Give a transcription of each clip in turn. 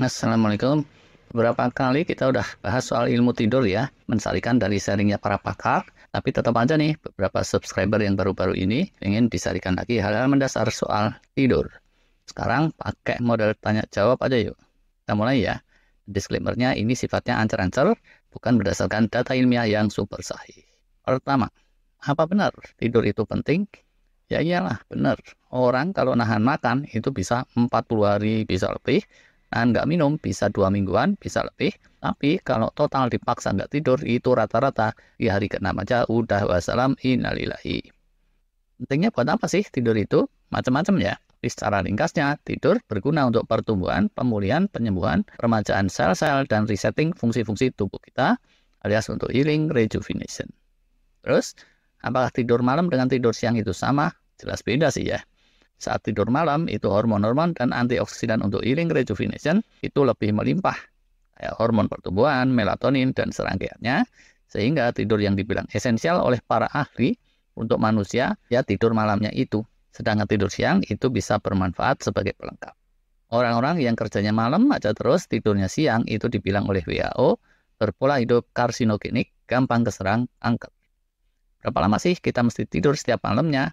Assalamualaikum. Berapa kali kita udah bahas soal ilmu tidur ya, mensarikan dari sharingnya para pakar, tapi tetap aja nih beberapa subscriber yang baru-baru ini ingin disarikan lagi hal-hal mendasar soal tidur. Sekarang pakai model tanya jawab aja yuk. Kita mulai ya. Disclaimernya ini sifatnya ancer-ancer, bukan berdasarkan data ilmiah yang super sahih. Pertama, apa benar tidur itu penting? Ya iyalah, benar. Orang kalau nahan makan itu bisa 40 hari, bisa lebih, Nah, nggak minum bisa dua mingguan, bisa lebih. Tapi kalau total dipaksa nggak tidur, itu rata-rata ya hari ke-6 aja udah wassalam innalillahi. Pentingnya buat apa sih tidur itu? Macam-macam ya. Di secara ringkasnya, tidur berguna untuk pertumbuhan, pemulihan, penyembuhan, remajaan sel-sel, dan resetting fungsi-fungsi tubuh kita alias untuk healing rejuvenation. Terus, apakah tidur malam dengan tidur siang itu sama? Jelas beda sih ya saat tidur malam itu hormon-hormon dan antioksidan untuk healing rejuvenation itu lebih melimpah. Ya, hormon pertumbuhan, melatonin, dan serangkaiannya. Sehingga tidur yang dibilang esensial oleh para ahli untuk manusia ya tidur malamnya itu. Sedangkan tidur siang itu bisa bermanfaat sebagai pelengkap. Orang-orang yang kerjanya malam aja terus tidurnya siang itu dibilang oleh WHO berpola hidup karsinogenik, gampang keserang angker. Berapa lama sih kita mesti tidur setiap malamnya?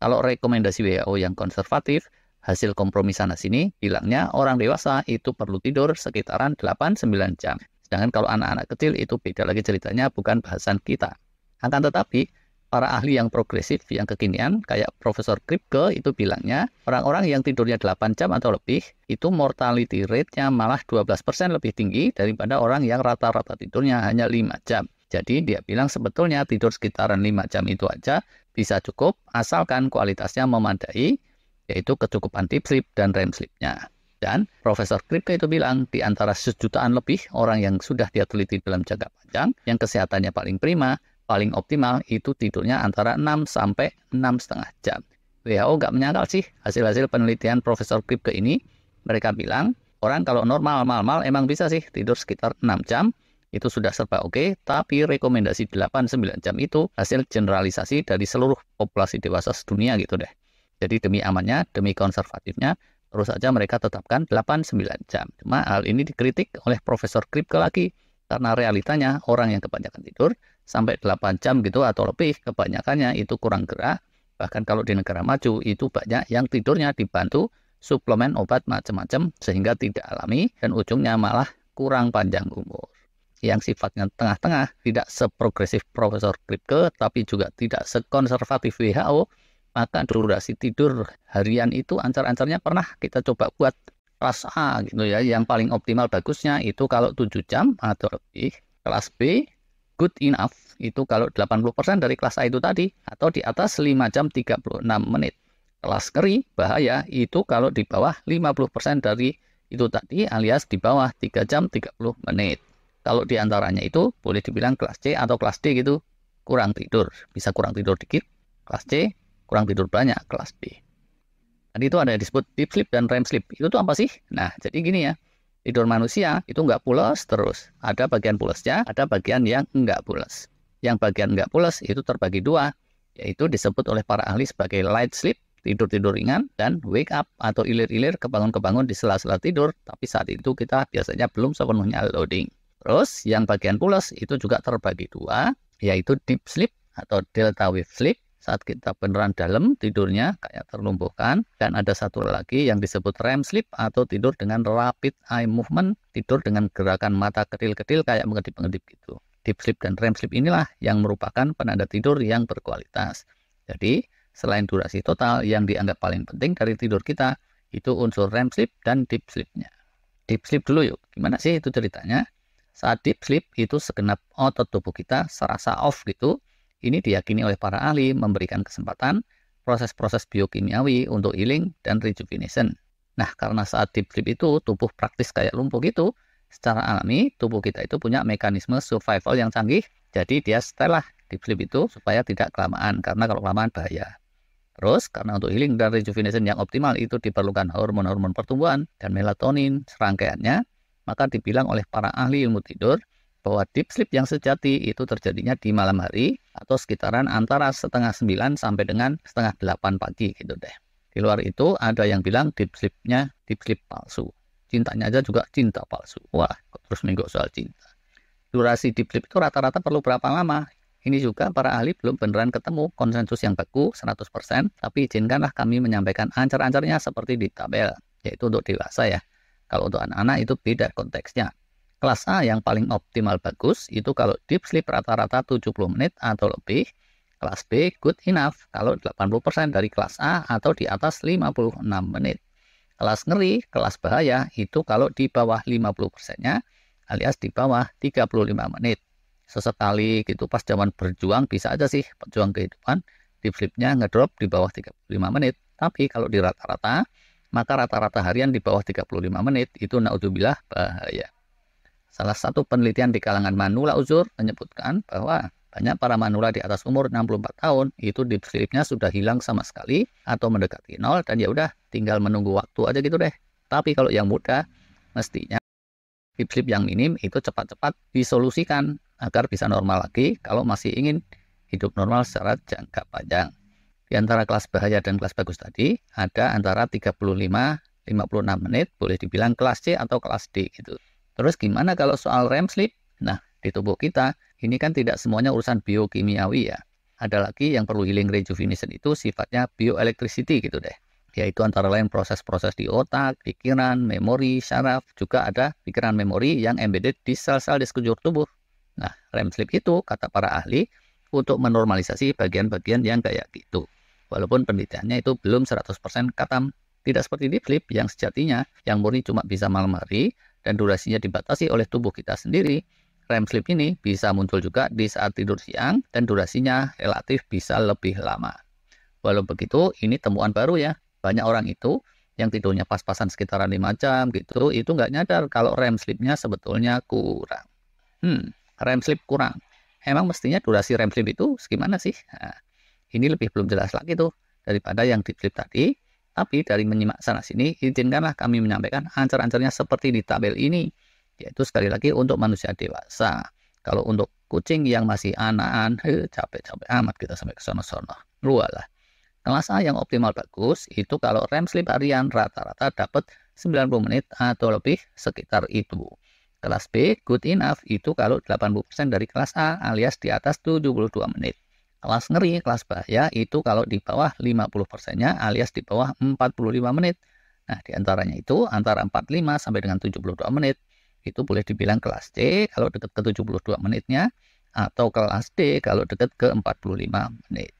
Kalau rekomendasi WHO yang konservatif, hasil kompromi sana-sini bilangnya orang dewasa itu perlu tidur sekitaran 8-9 jam. Sedangkan kalau anak-anak kecil itu beda lagi ceritanya, bukan bahasan kita. Akan tetapi, para ahli yang progresif, yang kekinian, kayak Profesor Kripke itu bilangnya, orang-orang yang tidurnya 8 jam atau lebih, itu mortality rate-nya malah 12% lebih tinggi daripada orang yang rata-rata tidurnya hanya 5 jam. Jadi dia bilang sebetulnya tidur sekitaran 5 jam itu aja bisa cukup asalkan kualitasnya memadai yaitu kecukupan deep sleep dan REM sleepnya. Dan Profesor Kripke itu bilang di antara sejutaan lebih orang yang sudah dia teliti dalam jangka panjang yang kesehatannya paling prima, paling optimal itu tidurnya antara 6 sampai 6 setengah jam. WHO nggak menyangkal sih hasil-hasil penelitian Profesor Kripke ini. Mereka bilang orang kalau normal mal-mal emang bisa sih tidur sekitar 6 jam, itu sudah serba oke, okay, tapi rekomendasi 8-9 jam itu hasil generalisasi dari seluruh populasi dewasa sedunia gitu deh. Jadi demi amannya, demi konservatifnya, terus saja mereka tetapkan 8-9 jam. Cuma hal ini dikritik oleh Profesor Kripke lagi, karena realitanya orang yang kebanyakan tidur sampai 8 jam gitu atau lebih, kebanyakannya itu kurang gerak, bahkan kalau di negara maju itu banyak yang tidurnya dibantu suplemen obat macam-macam sehingga tidak alami dan ujungnya malah kurang panjang umur yang sifatnya tengah-tengah, tidak seprogresif Profesor Kripke, tapi juga tidak sekonservatif WHO, maka durasi tidur harian itu ancar-ancarnya pernah kita coba buat kelas A gitu ya. Yang paling optimal bagusnya itu kalau 7 jam atau lebih. Kelas B good enough itu kalau 80% dari kelas A itu tadi atau di atas 5 jam 36 menit. Kelas ngeri bahaya itu kalau di bawah 50% dari itu tadi alias di bawah 3 jam 30 menit. Kalau diantaranya itu boleh dibilang kelas C atau kelas D gitu kurang tidur. Bisa kurang tidur dikit, kelas C, kurang tidur banyak, kelas B. Tadi itu ada yang disebut deep sleep dan REM sleep. Itu tuh apa sih? Nah, jadi gini ya. Tidur manusia itu nggak pulas terus. Ada bagian pulasnya, ada bagian yang nggak pulas. Yang bagian nggak pulas itu terbagi dua, yaitu disebut oleh para ahli sebagai light sleep, tidur-tidur ringan, dan wake up atau ilir-ilir kebangun-kebangun di sela-sela tidur, tapi saat itu kita biasanya belum sepenuhnya loading. Terus yang bagian pulas itu juga terbagi dua, yaitu deep sleep atau delta wave sleep saat kita beneran dalam tidurnya kayak terlumpuhkan dan ada satu lagi yang disebut REM sleep atau tidur dengan rapid eye movement tidur dengan gerakan mata kecil-kecil kayak mengedip mengedip gitu deep sleep dan REM sleep inilah yang merupakan penanda tidur yang berkualitas jadi selain durasi total yang dianggap paling penting dari tidur kita itu unsur REM sleep dan deep sleepnya deep sleep dulu yuk gimana sih itu ceritanya saat deep sleep itu segenap otot tubuh kita serasa off gitu. Ini diyakini oleh para ahli memberikan kesempatan proses-proses biokimiawi untuk healing dan rejuvenation. Nah, karena saat deep sleep itu tubuh praktis kayak lumpuh gitu, secara alami tubuh kita itu punya mekanisme survival yang canggih. Jadi dia setelah deep sleep itu supaya tidak kelamaan karena kalau kelamaan bahaya. Terus karena untuk healing dan rejuvenation yang optimal itu diperlukan hormon-hormon pertumbuhan dan melatonin serangkaiannya maka dibilang oleh para ahli ilmu tidur bahwa deep sleep yang sejati itu terjadinya di malam hari atau sekitaran antara setengah sembilan sampai dengan setengah delapan pagi gitu deh. Di luar itu ada yang bilang deep sleepnya deep sleep palsu. Cintanya aja juga cinta palsu. Wah, kok terus minggu soal cinta. Durasi deep sleep itu rata-rata perlu berapa lama? Ini juga para ahli belum beneran ketemu konsensus yang baku 100%, tapi izinkanlah kami menyampaikan ancar-ancarnya seperti di tabel, yaitu untuk dewasa ya. Kalau untuk anak-anak itu beda konteksnya. Kelas A yang paling optimal bagus itu kalau deep sleep rata-rata 70 menit atau lebih. Kelas B good enough kalau 80% dari kelas A atau di atas 56 menit. Kelas ngeri, kelas bahaya itu kalau di bawah 50%-nya alias di bawah 35 menit. Sesekali gitu pas zaman berjuang bisa aja sih berjuang kehidupan deep sleep-nya ngedrop di bawah 35 menit. Tapi kalau di rata-rata maka rata-rata harian di bawah 35 menit itu naudzubillah bahaya. Salah satu penelitian di kalangan manula uzur menyebutkan bahwa banyak para manula di atas umur 64 tahun itu deep sleepnya sudah hilang sama sekali atau mendekati nol dan ya udah tinggal menunggu waktu aja gitu deh. Tapi kalau yang muda mestinya deep sleep yang minim itu cepat-cepat disolusikan agar bisa normal lagi kalau masih ingin hidup normal secara jangka panjang. Di antara kelas bahaya dan kelas bagus tadi ada antara 35 56 menit boleh dibilang kelas C atau kelas D gitu. Terus gimana kalau soal REM sleep? Nah, di tubuh kita ini kan tidak semuanya urusan biokimiawi ya. Ada lagi yang perlu healing rejuvenation itu sifatnya bioelectricity gitu deh. Yaitu antara lain proses-proses di otak, pikiran, memori, syaraf, juga ada pikiran memori yang embedded di sel-sel di sekujur tubuh. Nah, REM sleep itu kata para ahli untuk menormalisasi bagian-bagian yang kayak gitu. Walaupun penelitiannya itu belum 100% katam. Tidak seperti di flip yang sejatinya yang murni cuma bisa malam hari dan durasinya dibatasi oleh tubuh kita sendiri. REM sleep ini bisa muncul juga di saat tidur siang dan durasinya relatif bisa lebih lama. Walau begitu, ini temuan baru ya. Banyak orang itu yang tidurnya pas-pasan sekitaran 5 jam gitu, itu nggak nyadar kalau REM sleepnya sebetulnya kurang. Hmm, REM sleep kurang. Emang mestinya durasi REM sleep itu gimana sih? Nah, ini lebih belum jelas lagi tuh daripada yang di flip tadi. Tapi dari menyimak sana sini, izinkanlah kami menyampaikan ancar-ancarnya seperti di tabel ini, yaitu sekali lagi untuk manusia dewasa. Kalau untuk kucing yang masih anak capek-capek amat kita sampai ke sana-sana. Luarlah. Kelas A yang optimal bagus itu kalau REM sleep harian rata-rata dapat 90 menit atau lebih sekitar itu. Kelas B good enough itu kalau 80% dari kelas A alias di atas 72 menit. Kelas ngeri, kelas bahaya itu kalau di bawah 50%-nya alias di bawah 45 menit. Nah, di antaranya itu antara 45 sampai dengan 72 menit itu boleh dibilang kelas C kalau dekat ke 72 menitnya atau kelas D kalau dekat ke 45 menit.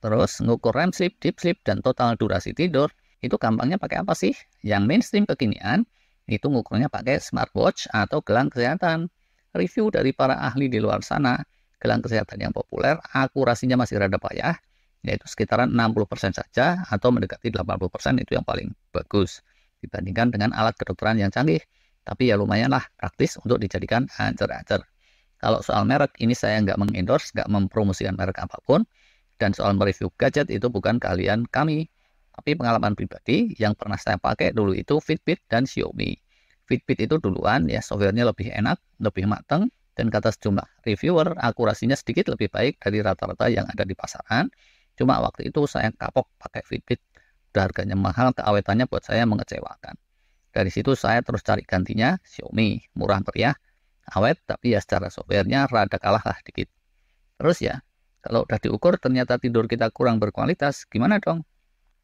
Terus ngukur REM sleep, deep sleep dan total durasi tidur itu gampangnya pakai apa sih? Yang mainstream kekinian itu ngukurnya pakai smartwatch atau gelang kesehatan. Review dari para ahli di luar sana gelang kesehatan yang populer, akurasinya masih rada payah, yaitu sekitaran 60% saja atau mendekati 80% itu yang paling bagus dibandingkan dengan alat kedokteran yang canggih. Tapi ya lumayanlah praktis untuk dijadikan ancer-ancer. Kalau soal merek, ini saya nggak mengendorse, nggak mempromosikan merek apapun. Dan soal mereview gadget itu bukan kalian kami. Tapi pengalaman pribadi yang pernah saya pakai dulu itu Fitbit dan Xiaomi. Fitbit itu duluan ya softwarenya lebih enak, lebih mateng. Dan kata sejumlah reviewer, akurasinya sedikit lebih baik dari rata-rata yang ada di pasaran. Cuma waktu itu saya kapok pakai Fitbit. Udah harganya mahal, keawetannya buat saya mengecewakan. Dari situ saya terus cari gantinya Xiaomi, murah meriah, awet tapi ya secara softwarenya rada kalah lah dikit. Terus ya, kalau udah diukur ternyata tidur kita kurang berkualitas, gimana dong?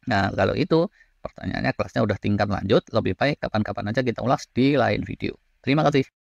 Nah, kalau itu pertanyaannya kelasnya udah tingkat lanjut, lebih baik kapan-kapan aja kita ulas di lain video. Terima kasih.